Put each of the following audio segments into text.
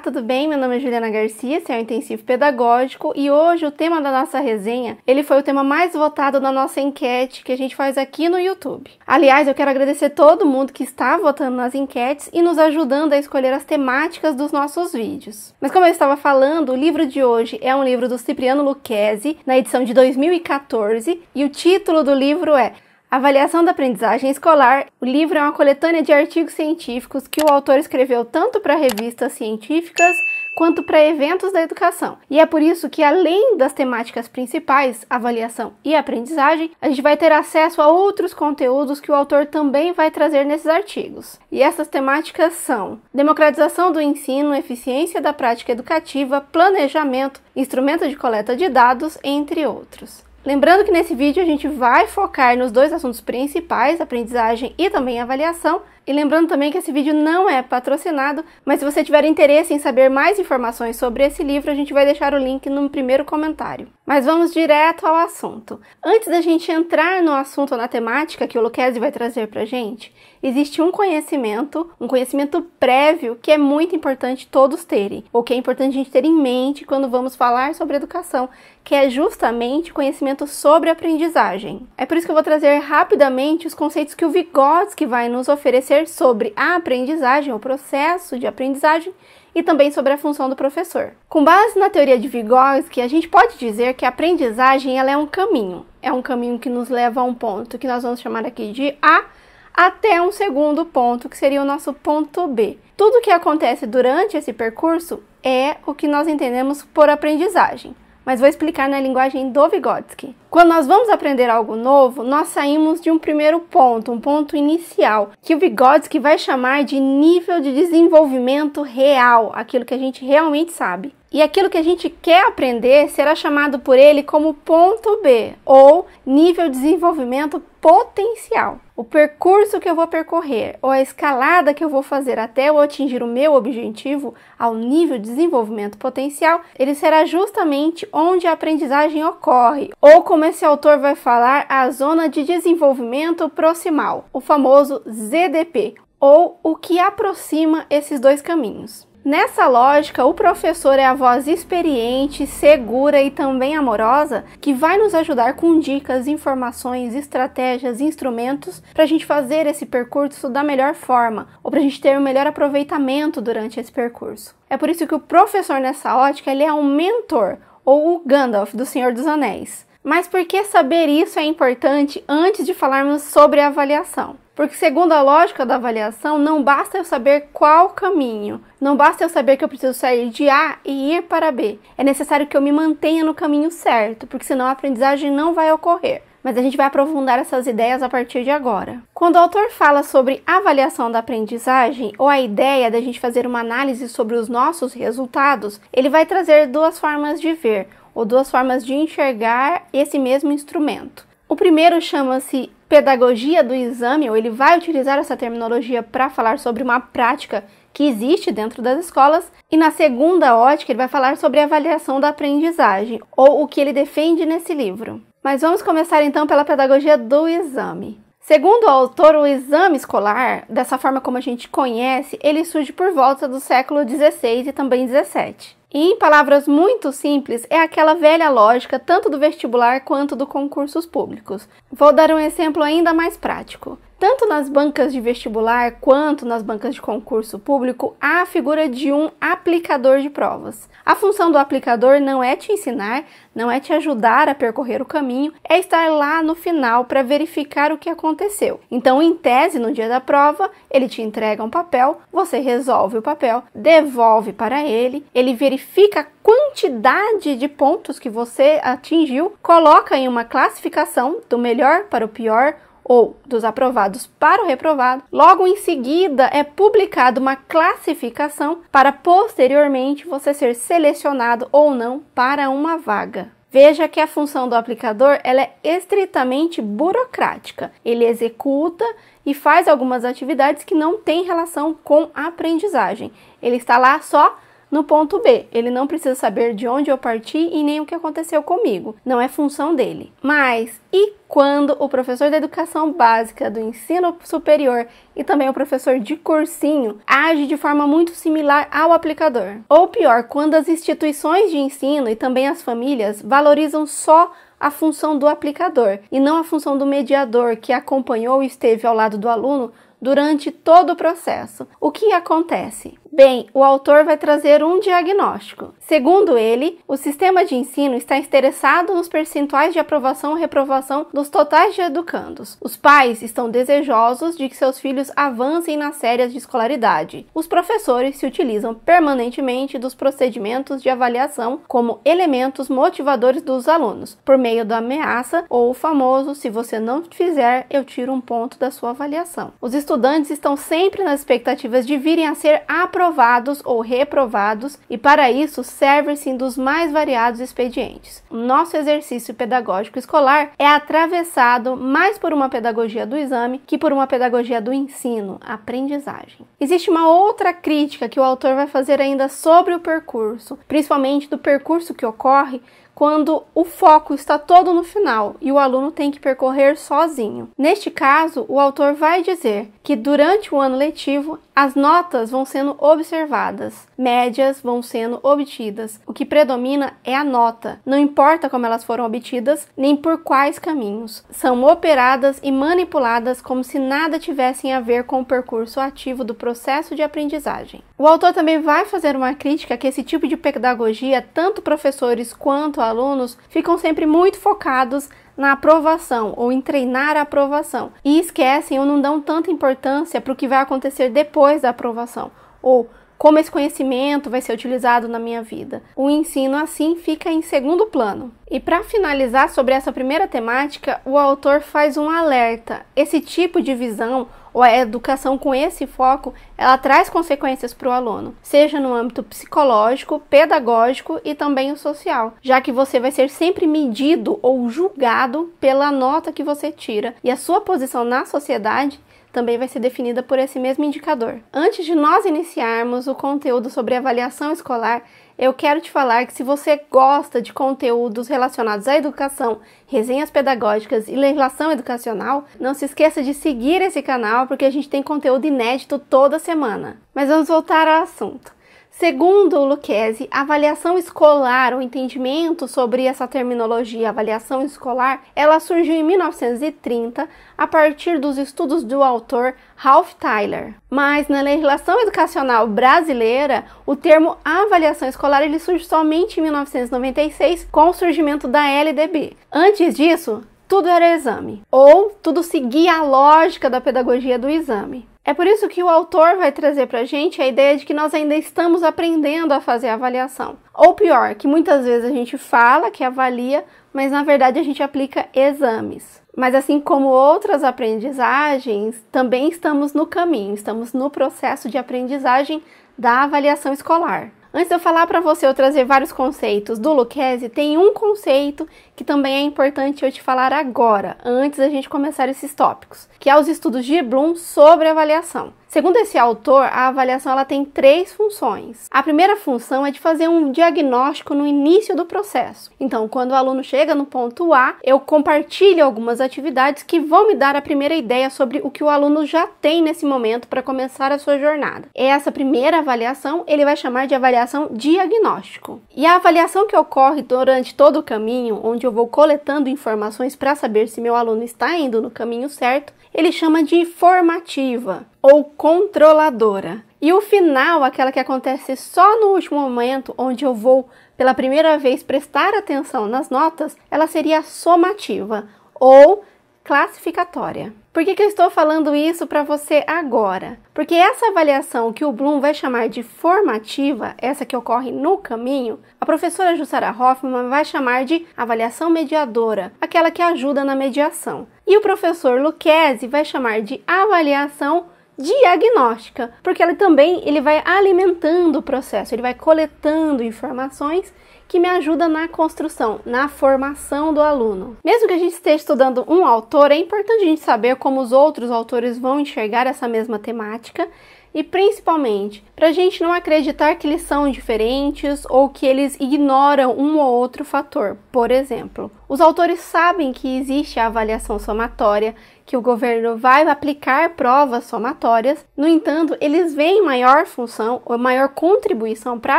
tudo bem? Meu nome é Juliana Garcia, esse é o Intensivo Pedagógico e hoje o tema da nossa resenha, ele foi o tema mais votado na nossa enquete que a gente faz aqui no YouTube. Aliás, eu quero agradecer todo mundo que está votando nas enquetes e nos ajudando a escolher as temáticas dos nossos vídeos. Mas como eu estava falando, o livro de hoje é um livro do Cipriano Lucchesi, na edição de 2014, e o título do livro é Avaliação da aprendizagem escolar. O livro é uma coletânea de artigos científicos que o autor escreveu tanto para revistas científicas quanto para eventos da educação. E é por isso que, além das temáticas principais, avaliação e aprendizagem, a gente vai ter acesso a outros conteúdos que o autor também vai trazer nesses artigos. E essas temáticas são democratização do ensino, eficiência da prática educativa, planejamento, instrumento de coleta de dados, entre outros. Lembrando que nesse vídeo a gente vai focar nos dois assuntos principais, aprendizagem e também avaliação. E lembrando também que esse vídeo não é patrocinado, mas se você tiver interesse em saber mais informações sobre esse livro, a gente vai deixar o link no primeiro comentário. Mas vamos direto ao assunto. Antes da gente entrar no assunto, ou na temática que o Luquezzi vai trazer pra gente, existe um conhecimento, um conhecimento prévio que é muito importante todos terem, ou que é importante a gente ter em mente quando vamos falar sobre educação, que é justamente conhecimento sobre aprendizagem. É por isso que eu vou trazer rapidamente os conceitos que o Vygotsky vai nos oferecer sobre a aprendizagem, o processo de aprendizagem e também sobre a função do professor. Com base na teoria de Vygotsky, a gente pode dizer que a aprendizagem ela é um caminho. É um caminho que nos leva a um ponto que nós vamos chamar aqui de A até um segundo ponto, que seria o nosso ponto B. Tudo que acontece durante esse percurso é o que nós entendemos por aprendizagem, mas vou explicar na linguagem do Vygotsky. Quando nós vamos aprender algo novo, nós saímos de um primeiro ponto, um ponto inicial, que o Vygotsky vai chamar de nível de desenvolvimento real, aquilo que a gente realmente sabe. E aquilo que a gente quer aprender será chamado por ele como ponto B ou nível de desenvolvimento potencial. O percurso que eu vou percorrer ou a escalada que eu vou fazer até eu atingir o meu objetivo ao nível de desenvolvimento potencial, ele será justamente onde a aprendizagem ocorre, ou como esse autor vai falar, a zona de desenvolvimento proximal, o famoso ZDP, ou o que aproxima esses dois caminhos. Nessa lógica, o professor é a voz experiente, segura e também amorosa que vai nos ajudar com dicas, informações, estratégias, instrumentos para a gente fazer esse percurso da melhor forma ou para a gente ter o um melhor aproveitamento durante esse percurso. É por isso que o professor nessa ótica ele é um mentor ou o Gandalf do Senhor dos Anéis. Mas por que saber isso é importante antes de falarmos sobre a avaliação? Porque, segundo a lógica da avaliação, não basta eu saber qual caminho, não basta eu saber que eu preciso sair de A e ir para B. É necessário que eu me mantenha no caminho certo, porque senão a aprendizagem não vai ocorrer mas a gente vai aprofundar essas ideias a partir de agora. Quando o autor fala sobre avaliação da aprendizagem ou a ideia da gente fazer uma análise sobre os nossos resultados, ele vai trazer duas formas de ver ou duas formas de enxergar esse mesmo instrumento. O primeiro chama-se pedagogia do exame, ou ele vai utilizar essa terminologia para falar sobre uma prática que existe dentro das escolas, e na segunda ótica ele vai falar sobre a avaliação da aprendizagem, ou o que ele defende nesse livro. Mas vamos começar então pela pedagogia do exame. Segundo o autor, o exame escolar, dessa forma como a gente conhece, ele surge por volta do século XVI e também XVII. E, em palavras muito simples, é aquela velha lógica tanto do vestibular quanto do concursos públicos. Vou dar um exemplo ainda mais prático. Tanto nas bancas de vestibular quanto nas bancas de concurso público, há a figura de um aplicador de provas. A função do aplicador não é te ensinar, não é te ajudar a percorrer o caminho, é estar lá no final para verificar o que aconteceu. Então, em tese, no dia da prova, ele te entrega um papel, você resolve o papel, devolve para ele, ele verifica a quantidade de pontos que você atingiu, coloca em uma classificação do melhor para o pior ou dos aprovados para o reprovado, logo em seguida é publicada uma classificação para posteriormente você ser selecionado ou não para uma vaga. Veja que a função do aplicador ela é estritamente burocrática. Ele executa e faz algumas atividades que não têm relação com aprendizagem. Ele está lá só no ponto B, ele não precisa saber de onde eu parti e nem o que aconteceu comigo, não é função dele. Mas e quando o professor da educação básica do ensino superior e também o professor de cursinho age de forma muito similar ao aplicador. Ou pior, quando as instituições de ensino e também as famílias valorizam só a função do aplicador e não a função do mediador que acompanhou e esteve ao lado do aluno durante todo o processo. O que acontece? Bem, o autor vai trazer um diagnóstico. Segundo ele, o sistema de ensino está interessado nos percentuais de aprovação e reprovação dos totais de educandos. Os pais estão desejosos de que seus filhos avancem nas séries de escolaridade. Os professores se utilizam permanentemente dos procedimentos de avaliação como elementos motivadores dos alunos, por meio da ameaça ou o famoso se você não fizer, eu tiro um ponto da sua avaliação. Os estudantes estão sempre nas expectativas de virem a ser aprovados aprovados ou reprovados e para isso servem-se dos mais variados expedientes. Nosso exercício pedagógico escolar é atravessado mais por uma pedagogia do exame que por uma pedagogia do ensino, aprendizagem. Existe uma outra crítica que o autor vai fazer ainda sobre o percurso, principalmente do percurso que ocorre quando o foco está todo no final e o aluno tem que percorrer sozinho. Neste caso, o autor vai dizer que durante o ano letivo as notas vão sendo observadas, médias vão sendo obtidas. O que predomina é a nota, não importa como elas foram obtidas, nem por quais caminhos. São operadas e manipuladas como se nada tivessem a ver com o percurso ativo do processo de aprendizagem. O autor também vai fazer uma crítica que esse tipo de pedagogia, tanto professores quanto alunos, ficam sempre muito focados na aprovação ou em treinar a aprovação e esquecem ou não dão tanta importância para o que vai acontecer depois da aprovação ou como esse conhecimento vai ser utilizado na minha vida. O ensino assim fica em segundo plano. E para finalizar sobre essa primeira temática, o autor faz um alerta. Esse tipo de visão ou a educação com esse foco, ela traz consequências para o aluno, seja no âmbito psicológico, pedagógico e também o social, já que você vai ser sempre medido ou julgado pela nota que você tira e a sua posição na sociedade também vai ser definida por esse mesmo indicador. Antes de nós iniciarmos o conteúdo sobre avaliação escolar, eu quero te falar que se você gosta de conteúdos relacionados à educação, resenhas pedagógicas e legislação educacional, não se esqueça de seguir esse canal porque a gente tem conteúdo inédito toda semana. Mas vamos voltar ao assunto. Segundo Luquezzi, avaliação escolar, o entendimento sobre essa terminologia avaliação escolar, ela surgiu em 1930 a partir dos estudos do autor Ralph Tyler. Mas na legislação educacional brasileira, o termo avaliação escolar ele surge somente em 1996 com o surgimento da LDB. Antes disso, tudo era exame, ou tudo seguia a lógica da pedagogia do exame. É por isso que o autor vai trazer para a gente a ideia de que nós ainda estamos aprendendo a fazer a avaliação. Ou pior, que muitas vezes a gente fala que avalia, mas na verdade a gente aplica exames. Mas assim como outras aprendizagens, também estamos no caminho, estamos no processo de aprendizagem da avaliação escolar. Antes de eu falar para você, eu trazer vários conceitos do Lucchese, tem um conceito que também é importante eu te falar agora, antes da gente começar esses tópicos que aos é estudos de Bloom sobre avaliação. Segundo esse autor, a avaliação ela tem três funções. A primeira função é de fazer um diagnóstico no início do processo. Então, quando o aluno chega no ponto A, eu compartilho algumas atividades que vão me dar a primeira ideia sobre o que o aluno já tem nesse momento para começar a sua jornada. Essa primeira avaliação ele vai chamar de avaliação diagnóstico. E a avaliação que ocorre durante todo o caminho, onde eu vou coletando informações para saber se meu aluno está indo no caminho certo, ele chama de formativa ou controladora. E o final, aquela que acontece só no último momento, onde eu vou pela primeira vez prestar atenção nas notas, ela seria somativa ou classificatória. Por que, que eu estou falando isso para você agora? Porque essa avaliação que o Bloom vai chamar de formativa, essa que ocorre no caminho, a professora Jussara Hoffman vai chamar de avaliação mediadora, aquela que ajuda na mediação. E o professor Lucchesi vai chamar de avaliação diagnóstica, porque ele também ele vai alimentando o processo, ele vai coletando informações que me ajuda na construção, na formação do aluno. Mesmo que a gente esteja estudando um autor, é importante a gente saber como os outros autores vão enxergar essa mesma temática e principalmente para a gente não acreditar que eles são diferentes ou que eles ignoram um ou outro fator. Por exemplo, os autores sabem que existe a avaliação somatória, que o governo vai aplicar provas somatórias, no entanto, eles veem maior função ou maior contribuição para a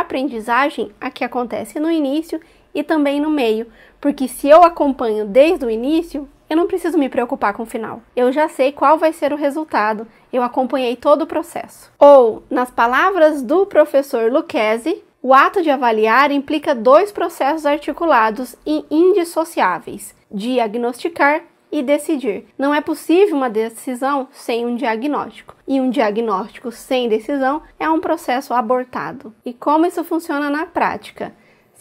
aprendizagem a que acontece no início e também no meio, porque se eu acompanho desde o início, eu não preciso me preocupar com o final. Eu já sei qual vai ser o resultado. Eu acompanhei todo o processo. Ou, nas palavras do professor Lucchesi, o ato de avaliar implica dois processos articulados e indissociáveis: diagnosticar e decidir. Não é possível uma decisão sem um diagnóstico. E um diagnóstico sem decisão é um processo abortado. E como isso funciona na prática?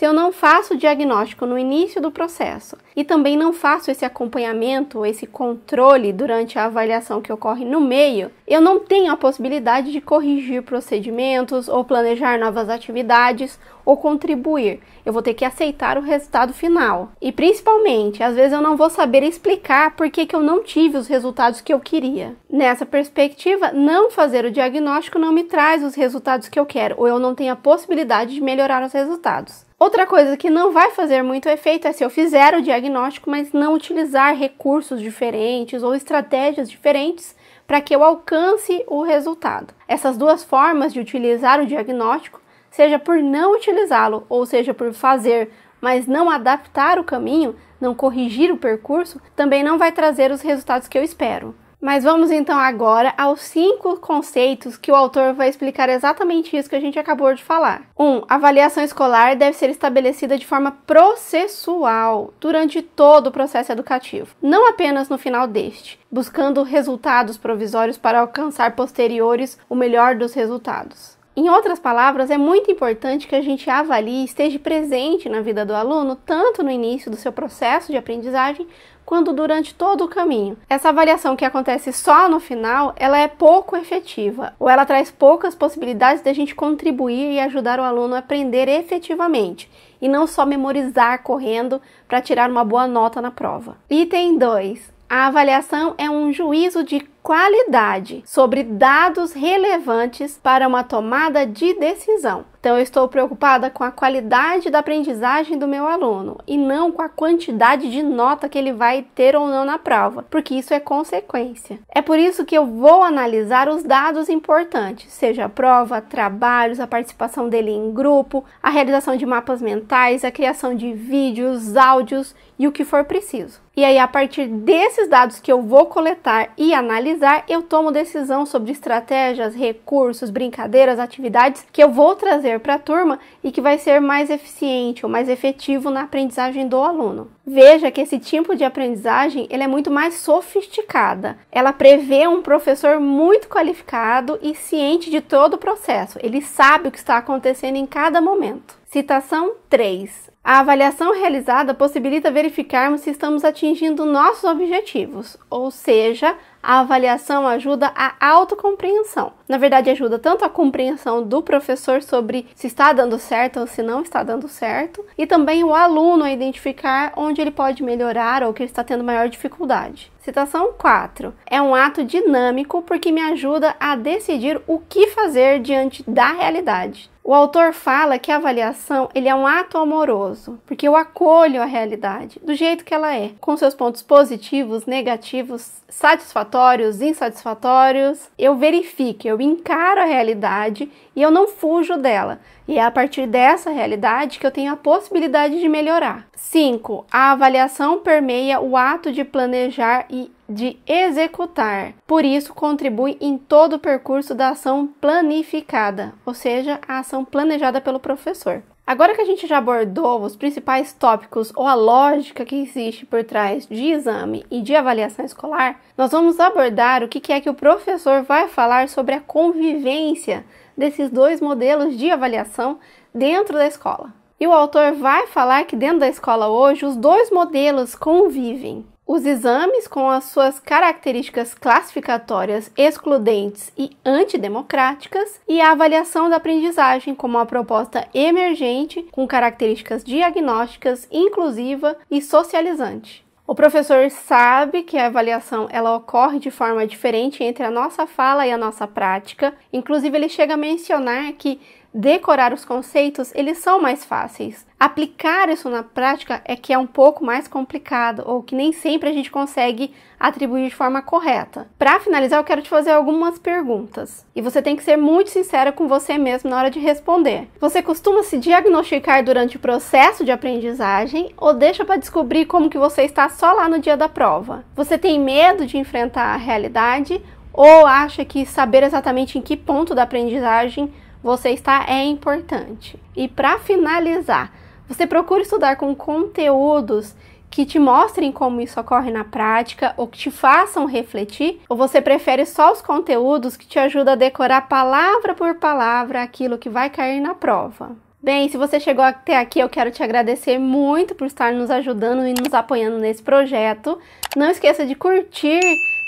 se eu não faço o diagnóstico no início do processo e também não faço esse acompanhamento, esse controle durante a avaliação que ocorre no meio, eu não tenho a possibilidade de corrigir procedimentos ou planejar novas atividades ou contribuir. Eu vou ter que aceitar o resultado final. E principalmente, às vezes eu não vou saber explicar por que, que eu não tive os resultados que eu queria. Nessa perspectiva, não fazer o diagnóstico não me traz os resultados que eu quero, ou eu não tenho a possibilidade de melhorar os resultados. Outra coisa que não vai fazer muito efeito é se eu fizer o diagnóstico, mas não utilizar recursos diferentes ou estratégias diferentes para que eu alcance o resultado. Essas duas formas de utilizar o diagnóstico, seja por não utilizá-lo ou seja por fazer, mas não adaptar o caminho, não corrigir o percurso, também não vai trazer os resultados que eu espero. Mas vamos então agora aos cinco conceitos que o autor vai explicar exatamente isso que a gente acabou de falar. 1. Um, avaliação escolar deve ser estabelecida de forma processual durante todo o processo educativo, não apenas no final deste, buscando resultados provisórios para alcançar posteriores o melhor dos resultados. Em outras palavras, é muito importante que a gente avalie e esteja presente na vida do aluno, tanto no início do seu processo de aprendizagem quando durante todo o caminho. Essa avaliação que acontece só no final, ela é pouco efetiva, ou ela traz poucas possibilidades da gente contribuir e ajudar o aluno a aprender efetivamente e não só memorizar correndo para tirar uma boa nota na prova. Item 2. A avaliação é um juízo de qualidade sobre dados relevantes para uma tomada de decisão. Então, eu estou preocupada com a qualidade da aprendizagem do meu aluno e não com a quantidade de nota que ele vai ter ou não na prova, porque isso é consequência. É por isso que eu vou analisar os dados importantes, seja a prova, trabalhos, a participação dele em grupo, a realização de mapas mentais, a criação de vídeos, áudios e o que for preciso. E aí, a partir desses dados que eu vou coletar e analisar, eu tomo decisão sobre estratégias, recursos, brincadeiras, atividades que eu vou trazer para a turma e que vai ser mais eficiente ou mais efetivo na aprendizagem do aluno. Veja que esse tipo de aprendizagem ele é muito mais sofisticada. Ela prevê um professor muito qualificado e ciente de todo o processo. Ele sabe o que está acontecendo em cada momento. Citação 3. A avaliação realizada possibilita verificarmos se estamos atingindo nossos objetivos, ou seja, a avaliação ajuda a autocompreensão. Na verdade, ajuda tanto a compreensão do professor sobre se está dando certo ou se não está dando certo, e também o aluno a identificar onde ele pode melhorar ou que ele está tendo maior dificuldade. Citação 4. É um ato dinâmico porque me ajuda a decidir o que fazer diante da realidade. O autor fala que a avaliação ele é um ato amoroso, porque eu acolho a realidade do jeito que ela é, com seus pontos positivos, negativos, satisfatórios, insatisfatórios. Eu verifico, eu encaro a realidade e eu não fujo dela. E é a partir dessa realidade que eu tenho a possibilidade de melhorar. 5. A avaliação permeia o ato de planejar e de executar. Por isso, contribui em todo o percurso da ação planificada, ou seja, a ação planejada pelo professor. Agora que a gente já abordou os principais tópicos ou a lógica que existe por trás de exame e de avaliação escolar, nós vamos abordar o que é que o professor vai falar sobre a convivência desses dois modelos de avaliação dentro da escola. E o autor vai falar que dentro da escola hoje os dois modelos convivem. Os exames com as suas características classificatórias excludentes e antidemocráticas e a avaliação da aprendizagem como uma proposta emergente com características diagnósticas, inclusiva e socializante. O professor sabe que a avaliação ela ocorre de forma diferente entre a nossa fala e a nossa prática. Inclusive ele chega a mencionar que decorar os conceitos, eles são mais fáceis. Aplicar isso na prática é que é um pouco mais complicado ou que nem sempre a gente consegue atribuir de forma correta. Para finalizar, eu quero te fazer algumas perguntas e você tem que ser muito sincera com você mesmo na hora de responder. Você costuma se diagnosticar durante o processo de aprendizagem ou deixa para descobrir como que você está só lá no dia da prova? Você tem medo de enfrentar a realidade ou acha que saber exatamente em que ponto da aprendizagem você está é importante. E para finalizar, você procura estudar com conteúdos que te mostrem como isso ocorre na prática ou que te façam refletir, ou você prefere só os conteúdos que te ajudam a decorar palavra por palavra aquilo que vai cair na prova? Bem, se você chegou até aqui, eu quero te agradecer muito por estar nos ajudando e nos apoiando nesse projeto. Não esqueça de curtir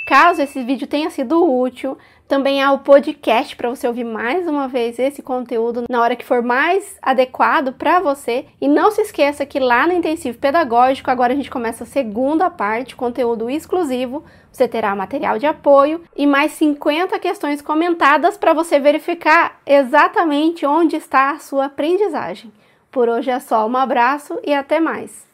caso esse vídeo tenha sido útil. Também há o podcast para você ouvir mais uma vez esse conteúdo na hora que for mais adequado para você. E não se esqueça que lá no Intensivo Pedagógico, agora a gente começa a segunda parte, conteúdo exclusivo. Você terá material de apoio e mais 50 questões comentadas para você verificar exatamente onde está a sua aprendizagem. Por hoje é só, um abraço e até mais!